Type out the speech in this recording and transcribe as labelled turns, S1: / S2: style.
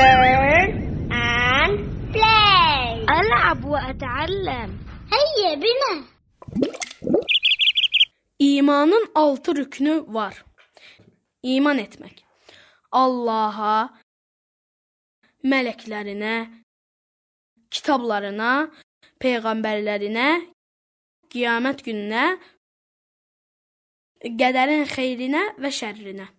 S1: learn and play ألعب وأتعلم هيا بنا
S2: İmanın altı rüknü var. İman etmək.
S1: Allaha,
S3: mələklərinə, kitablarına, peyğəmbərlərinə, qiyamət gününə, qədərin xeyrinə və şərrinə.